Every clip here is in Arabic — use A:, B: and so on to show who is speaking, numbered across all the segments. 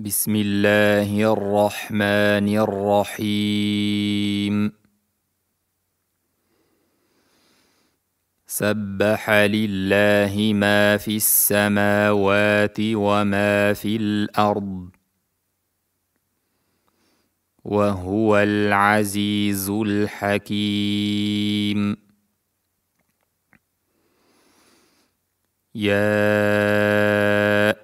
A: بسم الله الرحمن الرحيم سبح لله ما في السماوات وما في الارض وهو العزيز الحكيم يا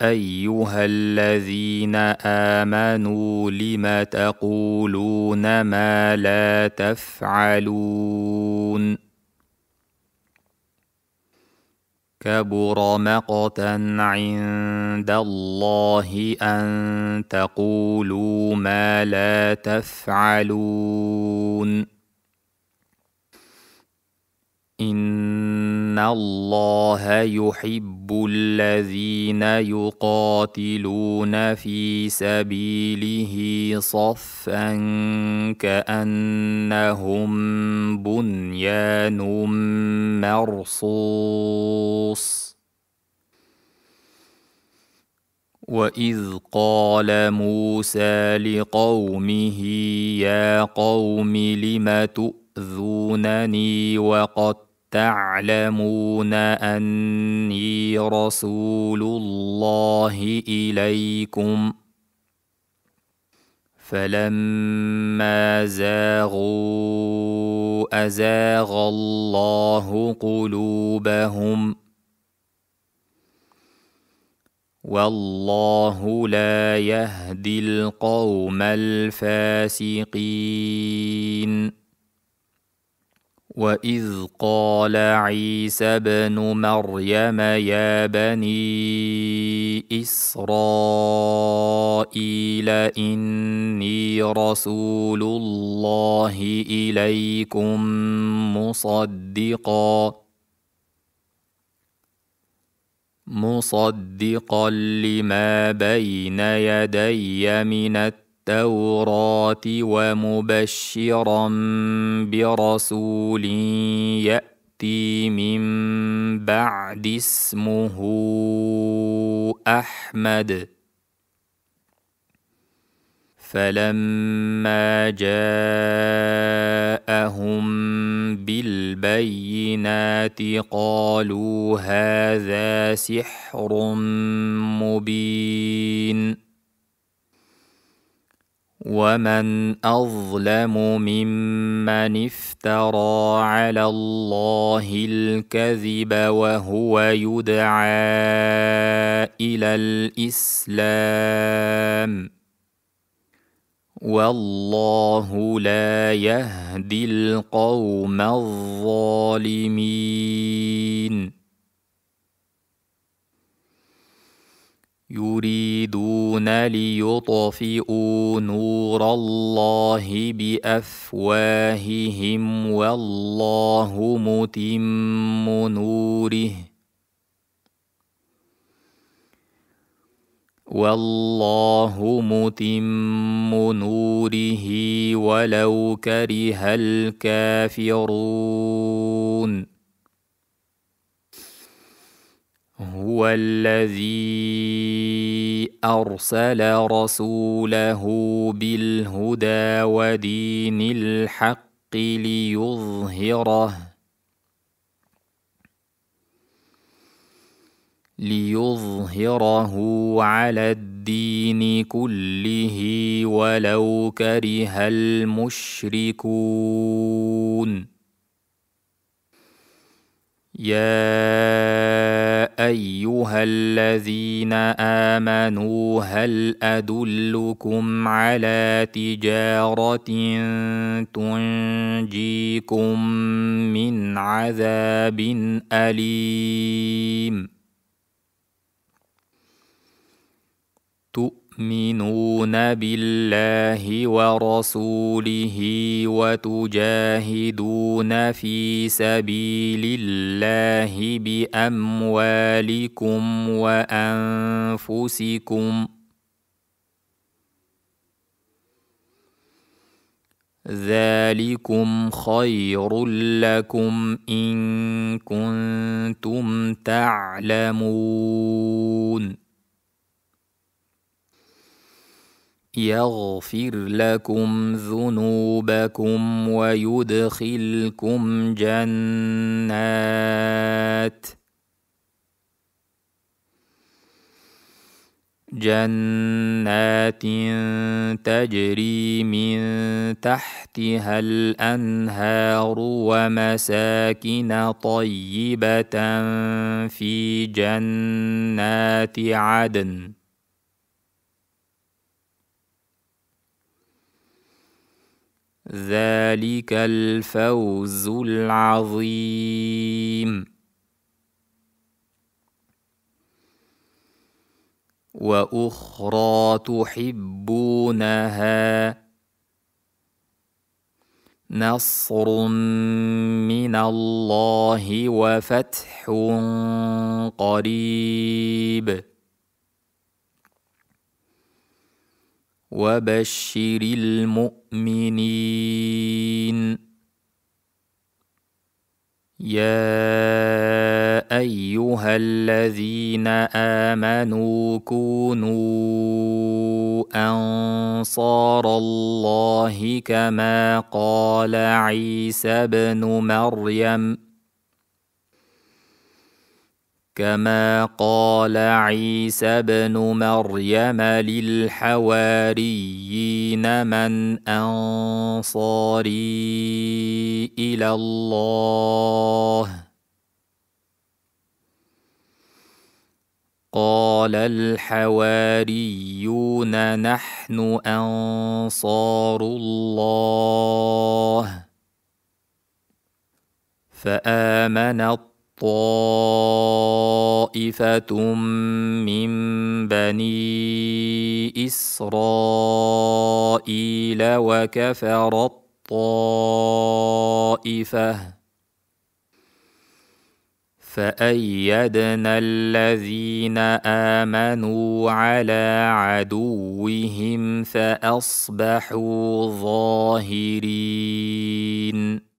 A: ايها الذين امنوا لم تقولون ما لا تفعلون كبر مقتا عند الله ان تقولوا ما لا تفعلون ان الله يحب الذين يقاتلون في سبيله صفا كانهم بنيان مرصوص واذ قال موسى لقومه يا قوم لم تؤمنون تؤذونني وقد تعلمون اني رسول الله اليكم فلما زاغوا ازاغ الله قلوبهم والله لا يهدي القوم الفاسقين واذ قال عيسى بن مريم يا بني اسرائيل اني رسول الله اليكم مصدقا مصدقا لما بين يدي من التوراة التوراة ومبشرا برسول يأتي من بعد اسمه أحمد فلما جاءهم بالبينات قالوا هذا سحر مبين ومن اظلم ممن افترى على الله الكذب وهو يدعى الى الاسلام والله لا يهدي القوم الظالمين يريدون يكادون ليطفئوا نور الله بافواههم والله متم نوره والله متم نوره ولو كره الكافرون هو الذي ارسل رسوله بالهدى ودين الحق ليظهره ليظهره على الدين كله ولو كره المشركون يا الذين امنوا هل ادلكم على تجاره تنجيكم من عذاب اليم تؤمنون بالله ورسوله وتجاهدون في سبيل الله باموالكم وانفسكم ذلكم خير لكم ان كنتم تعلمون يغفر لكم ذنوبكم ويدخلكم جنات جنات تجري من تحتها الانهار ومساكن طيبه في جنات عدن ذلك الفوز العظيم واخرى تحبونها نصر من الله وفتح قريب وبشر المؤمنين يا ايها الذين امنوا كونوا انصار الله كما قال عيسى ابن مريم كما قال عيسى ابن مريم للحواريين من انصاري الى الله قال الحواريون نحن انصار الله فامن الطاهر طائفة من بني إسرائيل وكفر الطائفة فأيدنا الذين آمنوا على عدوهم فأصبحوا ظاهرين